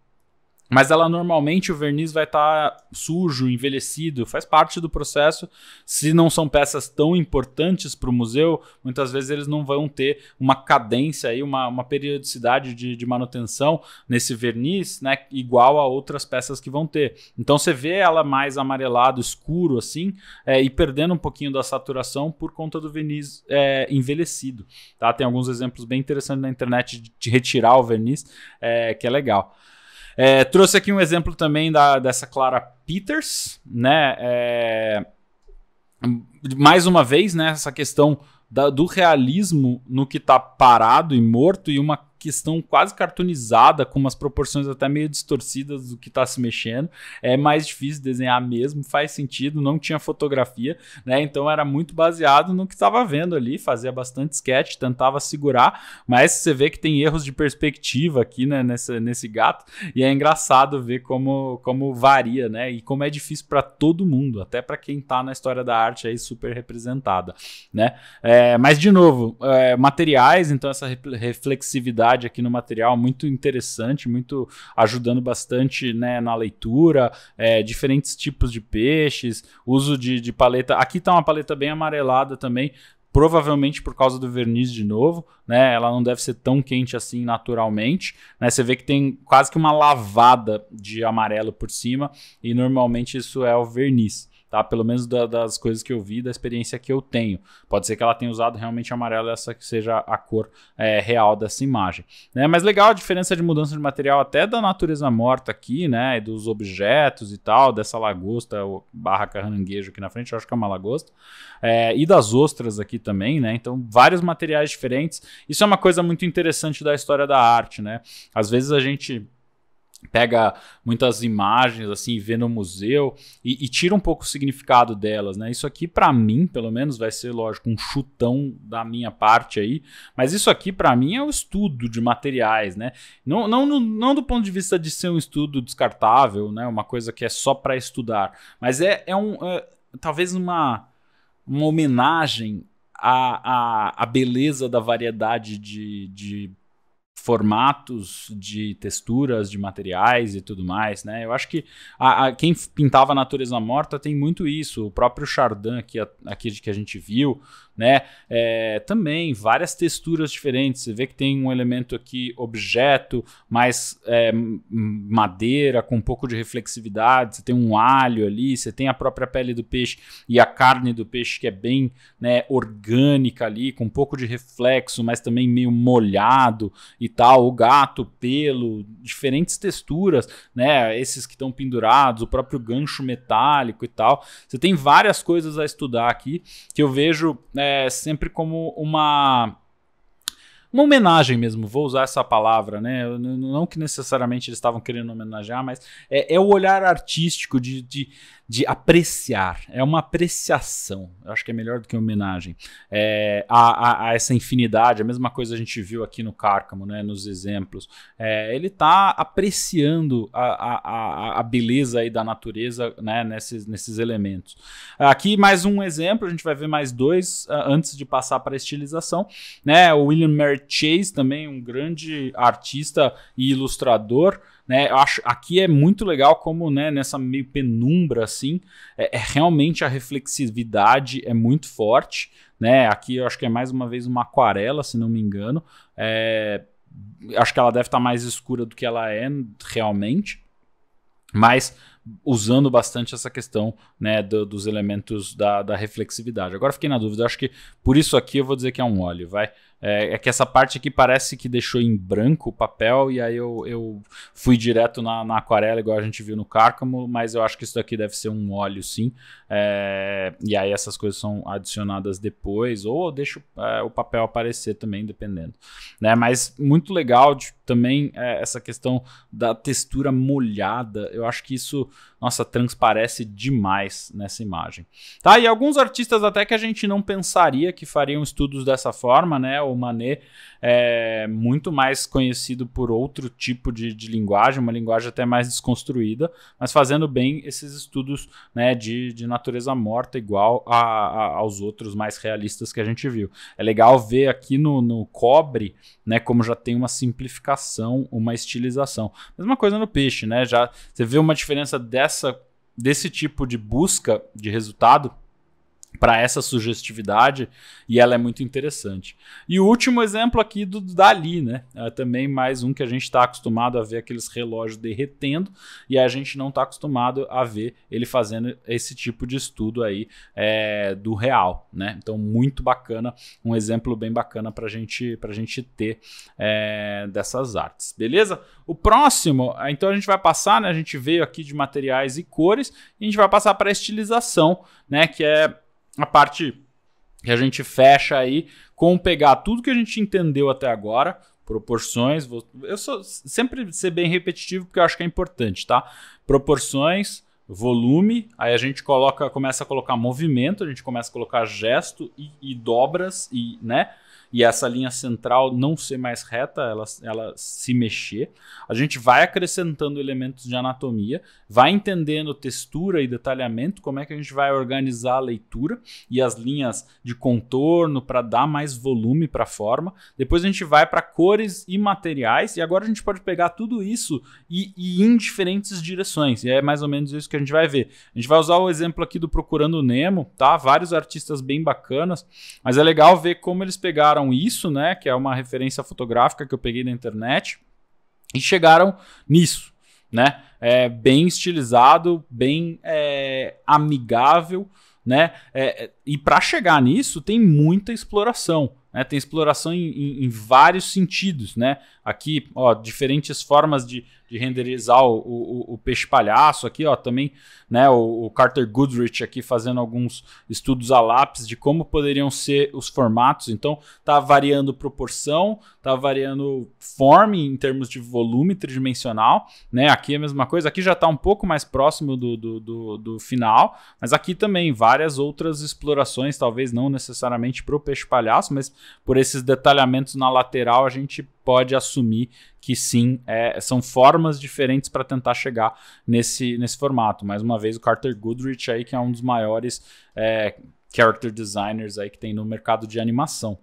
mas ela normalmente o verniz vai estar tá sujo, envelhecido, faz parte do processo. Se não são peças tão importantes para o museu, muitas vezes eles não vão ter uma cadência aí, uma, uma periodicidade de, de, manutenção nesse verniz, né? Igual a outras peças que vão ter. Então você vê ela mais amarelado, escuro assim, é, e perdendo um pouquinho da saturação por conta do verniz é, envelhecido. Tá? Tem alguns exemplos bem interessantes na internet de, de retirar o verniz, é, que é legal. É, trouxe aqui um exemplo também da, dessa Clara Peters, né? É, mais uma vez, né, essa questão da, do realismo no que está parado e morto e uma questão quase cartoonizada, com umas proporções até meio distorcidas do que está se mexendo. É mais difícil desenhar mesmo, faz sentido, não tinha fotografia, né? Então era muito baseado no que estava vendo ali, fazia bastante sketch, tentava segurar, mas você vê que tem erros de perspectiva aqui, né, nesse gato, e é engraçado ver como, como varia, né? E como é difícil para todo mundo, até para quem está na história da arte aí super representada, né? É, mas de novo, é, materiais, então essa reflexividade aqui no material muito interessante, muito ajudando bastante né, na leitura, é, diferentes tipos de peixes, uso de, de paleta. Aqui está uma paleta bem amarelada também, provavelmente por causa do verniz de novo, né? Ela não deve ser tão quente assim naturalmente, né? Você vê que tem quase que uma lavada de amarelo por cima e normalmente isso é o verniz tá? Pelo menos da, das coisas que eu vi, da experiência que eu tenho. Pode ser que ela tenha usado realmente amarelo, essa que seja a cor é, real dessa imagem. Né? Mas legal a diferença de mudança de material até da natureza morta aqui, né? Dos objetos e tal, dessa lagosta barra caranguejo aqui na frente, eu acho que é uma lagosta. É, e das ostras aqui também, né? Então, vários materiais diferentes. Isso é uma coisa muito interessante da história da arte, né? Às vezes a gente pega muitas imagens assim, vê no museu e, e, tira um pouco o significado delas, né? Isso aqui para mim, pelo menos, vai ser lógico um chutão da minha parte aí, mas isso aqui para mim é o estudo de materiais, né? Não, não, não, não, do ponto de vista de ser um estudo descartável, né? Uma coisa que é só para estudar, mas é, é um é, talvez uma uma homenagem à, à, à beleza da variedade de, de formatos de texturas, de materiais e tudo mais, né? Eu acho que a, a, quem pintava a natureza morta tem muito isso. O próprio Chardin aqui, a, aqui que a gente viu, né? É, também várias texturas diferentes. Você vê que tem um elemento aqui objeto, mais é, madeira com um pouco de reflexividade. Você tem um alho ali, você tem a própria pele do peixe e a carne do peixe que é bem né, orgânica ali, com um pouco de reflexo, mas também meio molhado e tal. O gato, pelo, diferentes texturas, né? Esses que estão pendurados, o próprio gancho metálico e tal. Você tem várias coisas a estudar aqui que eu vejo. Né, é, sempre como uma uma homenagem mesmo, vou usar essa palavra, né? Não que necessariamente eles estavam querendo homenagear, mas é, é o olhar artístico de, de de apreciar, é uma apreciação, eu acho que é melhor do que homenagem, é, a, a, a, essa infinidade, a mesma coisa a gente viu aqui no Cárcamo, né, nos exemplos. É, ele está apreciando a, a, beleza aí da natureza né, nesses, nesses elementos. Aqui mais um exemplo, a gente vai ver mais dois ah, antes de passar para a estilização. Né, o William Mary Chase, também um grande artista e ilustrador, né, eu acho aqui é muito legal como né, nessa meio penumbra assim, é, é, realmente a reflexividade é muito forte. Né? Aqui eu acho que é mais uma vez uma aquarela, se não me engano. É, acho que ela deve estar tá mais escura do que ela é realmente. Mas usando bastante essa questão né, do, dos elementos da, da, reflexividade. Agora fiquei na dúvida, acho que por isso aqui eu vou dizer que é um óleo, vai. É, é, que essa parte aqui parece que deixou em branco o papel e aí eu, eu fui direto na, na aquarela, igual a gente viu no cárcamo, mas eu acho que isso daqui deve ser um óleo sim. É, e aí essas coisas são adicionadas depois, ou eu deixo é, o papel aparecer também, dependendo. Né? Mas muito legal de, também é, essa questão da textura molhada. Eu acho que isso nossa, transparece demais nessa imagem. Tá? E alguns artistas até que a gente não pensaria que fariam estudos dessa forma, né? O Manet é muito mais conhecido por outro tipo de, de linguagem, uma linguagem até mais desconstruída, mas fazendo bem esses estudos né, de, de natureza morta, igual a, a, aos outros mais realistas que a gente viu. É legal ver aqui no, no cobre, né? Como já tem uma simplificação, uma estilização. Mesma coisa no peixe, né? Já você vê uma diferença dessa dessa desse tipo de busca de resultado para essa sugestividade e ela é muito interessante. E o último exemplo aqui do Dali, né? É também mais um que a gente está acostumado a ver aqueles relógios derretendo e a gente não está acostumado a ver ele fazendo esse tipo de estudo aí é, do real, né? Então muito bacana, um exemplo bem bacana para gente, a gente ter é, dessas artes, beleza? O próximo, é, então a gente vai passar, né? A gente veio aqui de materiais e cores e a gente vai passar para estilização, né? Que é a parte que a gente fecha aí com pegar tudo que a gente entendeu até agora, proporções, vou, eu sou sempre ser bem repetitivo porque eu acho que é importante, tá? Proporções, volume, aí a gente coloca, começa a colocar movimento, a gente começa a colocar gesto e, e dobras e, né? E essa linha central não ser mais reta, ela, ela se mexer. A gente vai acrescentando elementos de anatomia, vai entendendo textura e detalhamento, como é que a gente vai organizar a leitura e as linhas de contorno para dar mais volume para a forma. Depois a gente vai para cores e materiais, e agora a gente pode pegar tudo isso e, e em diferentes direções. E é mais ou menos isso que a gente vai ver. A gente vai usar o exemplo aqui do Procurando Nemo, tá? Vários artistas bem bacanas, mas é legal ver como eles pegaram isso, né? Que é uma referência fotográfica que eu peguei na internet e chegaram nisso, né? É bem estilizado, bem é, amigável, né? É, e para chegar nisso tem muita exploração. Né, tem exploração em, em, em, vários sentidos, né? Aqui, ó, diferentes formas de de renderizar o, o, o, peixe palhaço aqui, ó, também, né, o, o, Carter Goodrich aqui fazendo alguns estudos a lápis de como poderiam ser os formatos. Então, tá variando proporção, tá variando form em termos de volume tridimensional, né? Aqui é a mesma coisa. Aqui já está um pouco mais próximo do, do, do, do, final, mas aqui também várias outras explorações, talvez não necessariamente para o peixe palhaço, mas por esses detalhamentos na lateral a gente pode assumir que sim, é, são formas diferentes para tentar chegar nesse, nesse formato. Mais uma vez, o Carter Goodrich aí, que é um dos maiores é, character designers aí que tem no mercado de animação.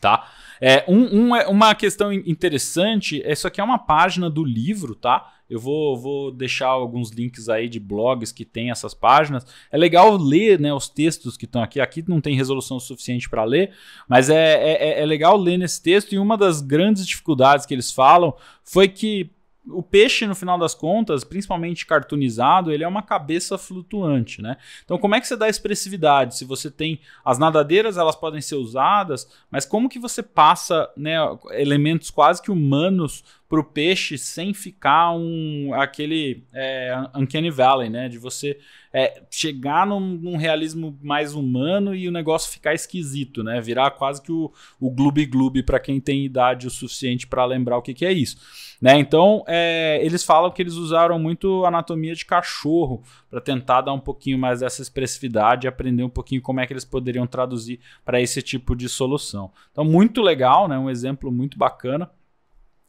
Tá? É, um, um, é uma questão interessante, isso aqui é uma página do livro, tá? Eu vou, vou deixar alguns links aí de blogs que tem essas páginas. É legal ler né, os textos que estão aqui. Aqui não tem resolução suficiente para ler, mas é, é, é, é legal ler nesse texto. E uma das grandes dificuldades que eles falam foi que o peixe, no final das contas, principalmente cartunizado, ele é uma cabeça flutuante, né? Então, como é que você dá expressividade? Se você tem as nadadeiras, elas podem ser usadas, mas como que você passa né, elementos quase que humanos para o peixe sem ficar um aquele é, uncanny valley, né? De você é, chegar num, num, realismo mais humano e o negócio ficar esquisito, né? Virar quase que o, o gloob gloob para quem tem idade o suficiente para lembrar o que, que é isso, né? Então é, eles falam que eles usaram muito anatomia de cachorro para tentar dar um pouquinho mais dessa expressividade, aprender um pouquinho como é que eles poderiam traduzir para esse tipo de solução. Então muito legal, né? Um exemplo muito bacana.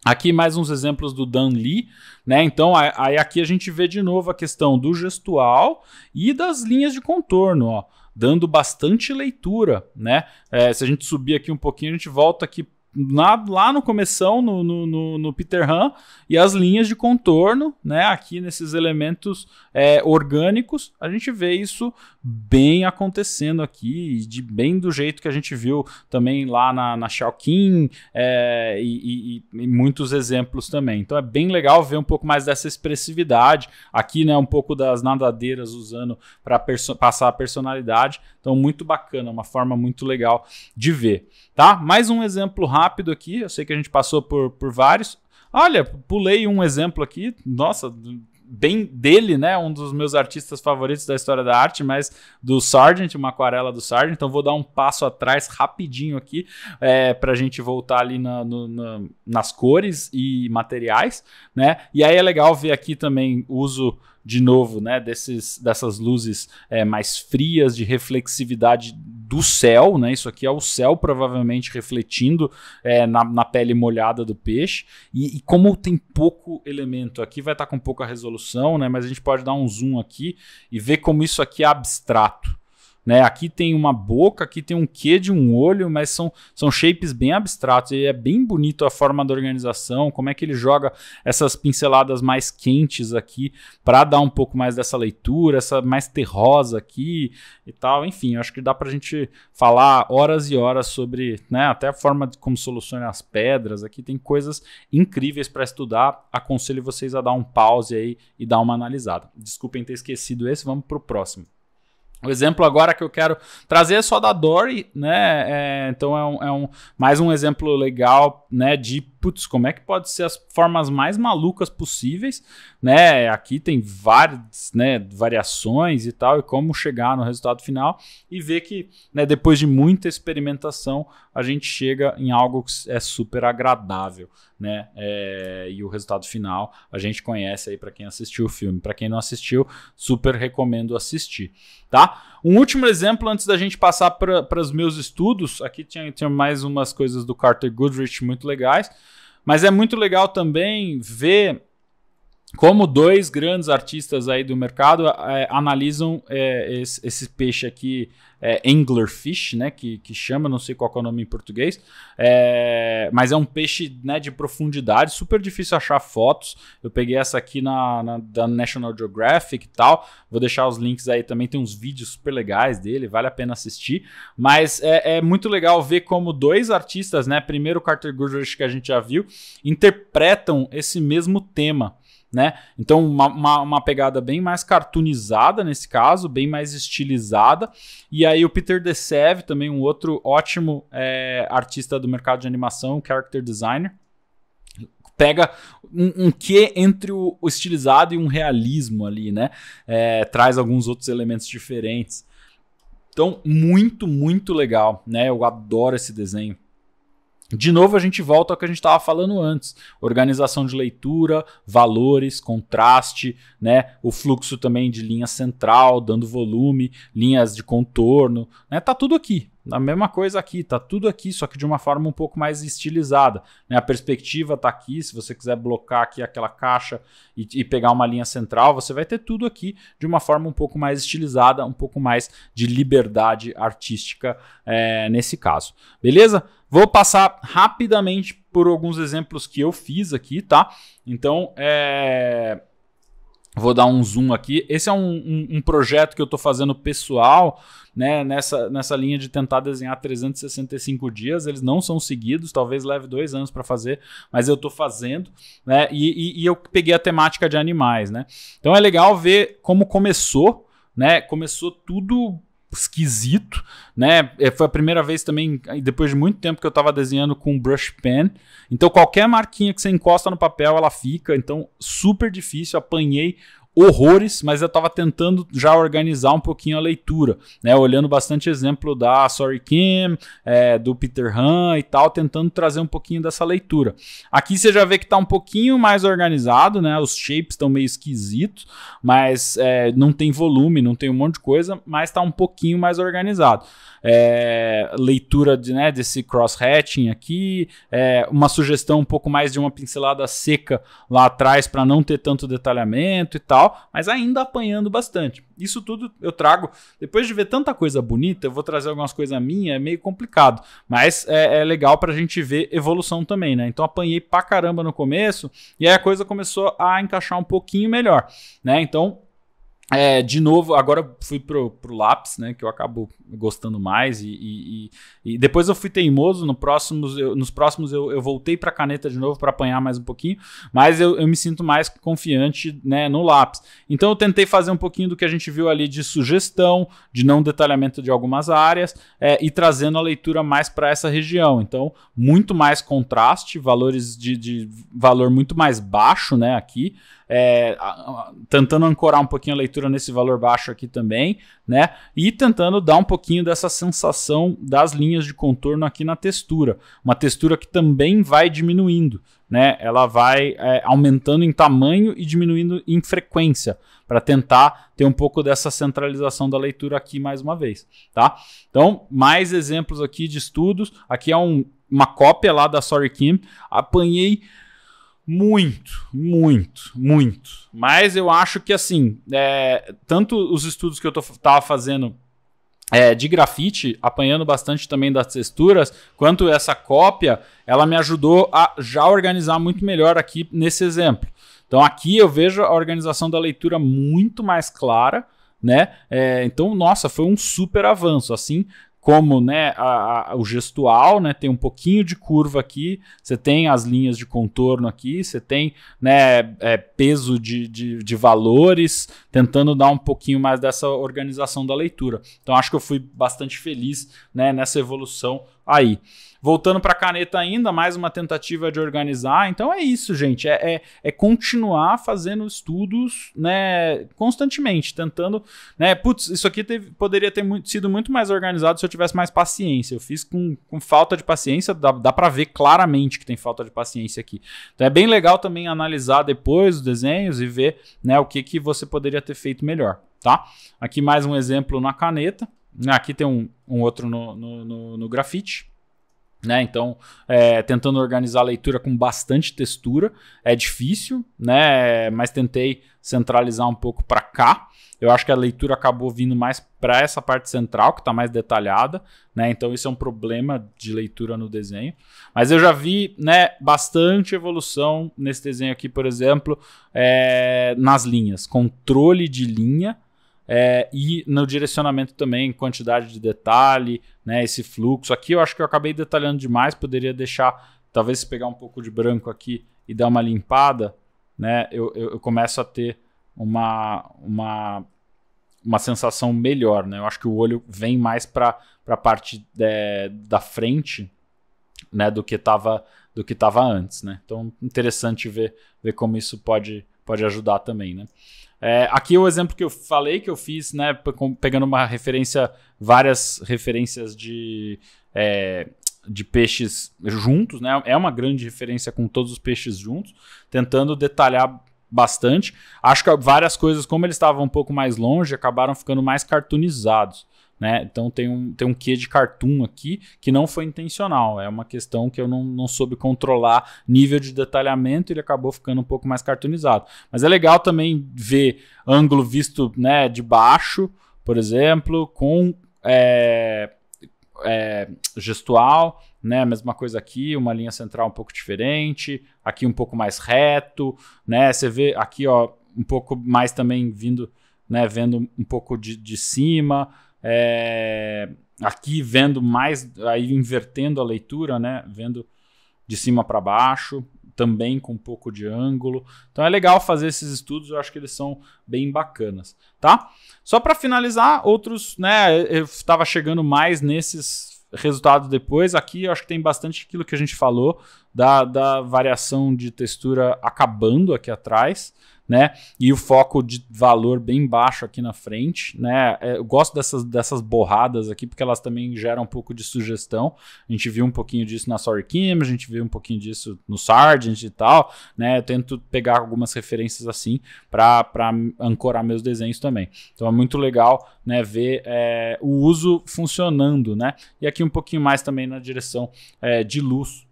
Aqui mais uns exemplos do Dan Lee, né? Então, aí aqui a gente vê de novo a questão do gestual e das linhas de contorno, ó, dando bastante leitura, né? É, se a gente subir aqui um pouquinho, a gente volta aqui na, lá no começão, no, no, no, Peter Han, e as linhas de contorno, né? Aqui nesses elementos é, orgânicos, a gente vê isso bem acontecendo aqui, de bem do jeito que a gente viu também lá na, na Kim, é, e, e, e, muitos exemplos também. Então é bem legal ver um pouco mais dessa expressividade aqui, né? Um pouco das nadadeiras usando para perso passar a personalidade. Então muito bacana, uma forma muito legal de ver, tá? Mais um exemplo rápido rápido aqui, eu sei que a gente passou por, por vários. Olha, pulei um exemplo aqui, nossa, bem dele, né? Um dos meus artistas favoritos da história da arte, mas do Sargent, uma aquarela do Sargent. Então vou dar um passo atrás rapidinho aqui é, para a gente voltar ali na, no, na, nas cores e materiais, né? E aí é legal ver aqui também uso de novo, né? Desses, dessas luzes é, mais frias de reflexividade do céu, né? Isso aqui é o céu provavelmente refletindo é, na, na, pele molhada do peixe. E, e, como tem pouco elemento aqui, vai estar tá com pouca resolução, né? Mas a gente pode dar um zoom aqui e ver como isso aqui é abstrato. Né? Aqui tem uma boca, aqui tem um quê de um olho, mas são, são shapes bem abstratos e é bem bonito a forma da organização, como é que ele joga essas pinceladas mais quentes aqui para dar um pouco mais dessa leitura, essa mais terrosa aqui e tal. Enfim, acho que dá para a gente falar horas e horas sobre né, até a forma de como soluciona as pedras. Aqui tem coisas incríveis para estudar. Aconselho vocês a dar um pause aí e dar uma analisada. Desculpem ter esquecido esse, vamos para o próximo. O exemplo agora que eu quero trazer é só da Dory, né? É, então é, um, é um, mais um exemplo legal, né, de putz, como é que pode ser as formas mais malucas possíveis, né? Aqui tem várias, né, variações e tal, e como chegar no resultado final e ver que, né, depois de muita experimentação, a gente chega em algo que é super agradável, né? É, e o resultado final a gente conhece aí para quem assistiu o filme. Para quem não assistiu, super recomendo assistir, tá? Um último exemplo antes da gente passar para os meus estudos, aqui tinha, tinha mais umas coisas do Carter Goodrich muito legais. Mas é muito legal também ver como dois grandes artistas aí do mercado é, analisam é, eh, esse, esse, peixe aqui é, anglerfish, né? Que, que chama, não sei qual é o nome em português. É, mas é um peixe né, de profundidade, super difícil achar fotos. Eu peguei essa aqui na, na, da National Geographic e tal. Vou deixar os links aí também. Tem uns vídeos super legais dele, vale a pena assistir. Mas é, é muito legal ver como dois artistas, né? Primeiro o Carter Goodrich que a gente já viu, interpretam esse mesmo tema né? Então, uma, uma, uma, pegada bem mais cartoonizada nesse caso, bem mais estilizada. E aí, o Peter Desev, também um outro ótimo é, artista do mercado de animação, character designer, pega um, um quê entre o, o, estilizado e um realismo ali, né? É, traz alguns outros elementos diferentes. Então, muito, muito legal, né? Eu adoro esse desenho. De novo, a gente volta ao que a gente estava falando antes: organização de leitura, valores, contraste, né? o fluxo também de linha central, dando volume, linhas de contorno, né? Tá tudo aqui. A mesma coisa aqui, tá tudo aqui, só que de uma forma um pouco mais estilizada. Né? A perspectiva tá aqui, se você quiser blocar aqui aquela caixa e, e, pegar uma linha central, você vai ter tudo aqui de uma forma um pouco mais estilizada, um pouco mais de liberdade artística é, nesse caso. Beleza? Vou passar rapidamente por alguns exemplos que eu fiz aqui, tá? Então, é Vou dar um zoom aqui. Esse é um, um, um projeto que eu estou fazendo pessoal, né? Nessa, nessa linha de tentar desenhar 365 dias. Eles não são seguidos, talvez leve dois anos para fazer, mas eu estou fazendo, né? E, e, e eu peguei a temática de animais, né? Então é legal ver como começou, né? Começou tudo esquisito, né? É, foi a primeira vez também, depois de muito tempo que eu estava desenhando com brush pen. Então qualquer marquinha que você encosta no papel, ela fica. Então super difícil. Apanhei horrores, mas eu estava tentando já organizar um pouquinho a leitura, né? Olhando bastante exemplo da Sorry Kim, é, do Peter Han e tal, tentando trazer um pouquinho dessa leitura. Aqui você já vê que está um pouquinho mais organizado, né? Os shapes estão meio esquisitos, mas é, não tem volume, não tem um monte de coisa, mas está um pouquinho mais organizado. É, leitura de, né, desse cross-hatching aqui, é, uma sugestão um pouco mais de uma pincelada seca lá atrás para não ter tanto detalhamento e tal tal, mas ainda apanhando bastante. Isso tudo eu trago, depois de ver tanta coisa bonita, eu vou trazer algumas coisas minhas. é meio complicado, mas é, é legal pra gente ver evolução também, né? Então apanhei pra caramba no começo e aí a coisa começou a encaixar um pouquinho melhor, né? Então é, de novo, agora fui pro, pro lápis, né? Que eu acabo gostando mais. E, e, e depois eu fui teimoso. No próximos, eu, nos próximos eu, eu voltei pra caneta de novo para apanhar mais um pouquinho. Mas eu, eu me sinto mais confiante né, no lápis. Então eu tentei fazer um pouquinho do que a gente viu ali de sugestão, de não detalhamento de algumas áreas é, e trazendo a leitura mais para essa região. Então, muito mais contraste, valores de, de valor muito mais baixo, né? Aqui é, tentando ancorar um pouquinho a leitura nesse valor baixo aqui também, né? E tentando dar um pouquinho dessa sensação das linhas de contorno aqui na textura, uma textura que também vai diminuindo, né? Ela vai é, aumentando em tamanho e diminuindo em frequência para tentar ter um pouco dessa centralização da leitura aqui mais uma vez, tá? Então, mais exemplos aqui de estudos. Aqui é um, uma cópia lá da Sorry Kim. Apanhei muito, muito, muito. Mas eu acho que, assim, é, tanto os estudos que eu estava fazendo é, de grafite, apanhando bastante também das texturas, quanto essa cópia, ela me ajudou a já organizar muito melhor aqui nesse exemplo. Então aqui eu vejo a organização da leitura muito mais clara, né? É, então, nossa, foi um super avanço, assim como né, a, a, o gestual, né, tem um pouquinho de curva aqui, você tem as linhas de contorno aqui, você tem né, é, peso de, de, de, valores, tentando dar um pouquinho mais dessa organização da leitura. Então acho que eu fui bastante feliz né, nessa evolução aí. Voltando para a caneta ainda, mais uma tentativa de organizar. Então é isso, gente. É, é, é continuar fazendo estudos né, constantemente, tentando. Né, putz, isso aqui teve, poderia ter muito, sido muito mais organizado se eu tivesse mais paciência. Eu fiz com, com falta de paciência, dá, dá para ver claramente que tem falta de paciência aqui. Então é bem legal também analisar depois os desenhos e ver né, o que, que você poderia ter feito melhor. Tá? Aqui mais um exemplo na caneta. Né. Aqui tem um, um outro no, no, no, no grafite. Né? Então, é, tentando organizar a leitura com bastante textura, é difícil, né? Mas tentei centralizar um pouco para cá. Eu acho que a leitura acabou vindo mais para essa parte central, que está mais detalhada, né? Então, isso é um problema de leitura no desenho. Mas eu já vi né, bastante evolução nesse desenho aqui, por exemplo, é, nas linhas. Controle de linha é, e no direcionamento também, quantidade de detalhe, né, esse fluxo. Aqui eu acho que eu acabei detalhando demais, poderia deixar, talvez se pegar um pouco de branco aqui e dar uma limpada, né, eu, eu, eu começo a ter uma, uma, uma sensação melhor. Né? Eu acho que o olho vem mais para a parte de, da frente né, do que estava do que estava antes, né? Então interessante ver ver como isso pode pode ajudar também, né? É, aqui é o exemplo que eu falei, que eu fiz, né, pegando uma referência, várias referências de, é, de peixes juntos, né? É uma grande referência com todos os peixes juntos, tentando detalhar bastante. Acho que várias coisas, como eles estavam um pouco mais longe, acabaram ficando mais cartunizados. Né? Então tem um, tem um quê de cartoon aqui que não foi intencional, é uma questão que eu não, não soube controlar nível de detalhamento, e ele acabou ficando um pouco mais cartoonizado. Mas é legal também ver ângulo visto né, de baixo, por exemplo, com é, é, gestual, né? Mesma coisa aqui, uma linha central um pouco diferente, aqui um pouco mais reto, né? Você vê aqui, ó, um pouco mais também vindo, né? Vendo um pouco de, de cima, é, aqui vendo mais, aí invertendo a leitura, né? Vendo de cima para baixo, também com um pouco de ângulo. Então é legal fazer esses estudos, eu acho que eles são bem bacanas, tá? Só para finalizar, outros, né, eu estava chegando mais nesses resultados depois. Aqui eu acho que tem bastante aquilo que a gente falou da, da variação de textura acabando aqui atrás né? E o foco de valor bem baixo aqui na frente, né? É, eu gosto dessas, dessas borradas aqui porque elas também geram um pouco de sugestão. A gente viu um pouquinho disso na Sorry a gente viu um pouquinho disso no Sargent e tal, né? Eu tento pegar algumas referências assim para ancorar meus desenhos também. Então é muito legal, né? Ver é, o uso funcionando, né? E aqui um pouquinho mais também na direção é, de luz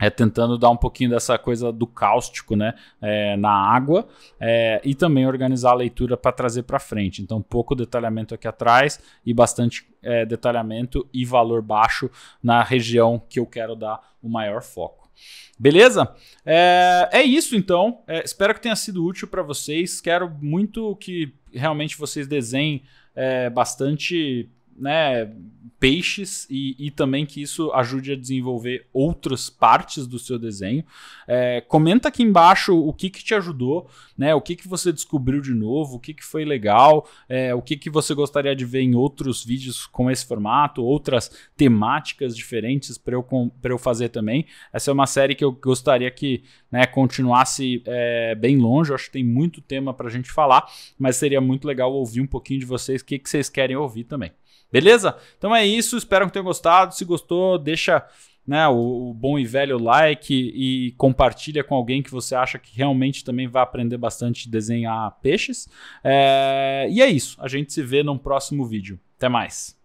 é tentando dar um pouquinho dessa coisa do cáustico né, é, na água é, e também organizar a leitura para trazer para frente. Então, pouco detalhamento aqui atrás e bastante é, detalhamento e valor baixo na região que eu quero dar o maior foco. Beleza? É, é isso então. É, espero que tenha sido útil para vocês. Quero muito que realmente vocês desenhem é, bastante né, peixes e, e, também que isso ajude a desenvolver outras partes do seu desenho. É, comenta aqui embaixo o que, que te ajudou, né? O que, que você descobriu de novo, o que, que foi legal, é, o que, que você gostaria de ver em outros vídeos com esse formato, outras temáticas diferentes para eu, eu fazer também. Essa é uma série que eu gostaria que né, continuasse é, bem longe. Eu acho que tem muito tema para a gente falar, mas seria muito legal ouvir um pouquinho de vocês, o que, que vocês querem ouvir também. Beleza? Então é isso, espero que tenham gostado. Se gostou, deixa né, o, o, bom e velho like e, e compartilha com alguém que você acha que realmente também vai aprender bastante a desenhar peixes. É, e é isso, a gente se vê num próximo vídeo. Até mais!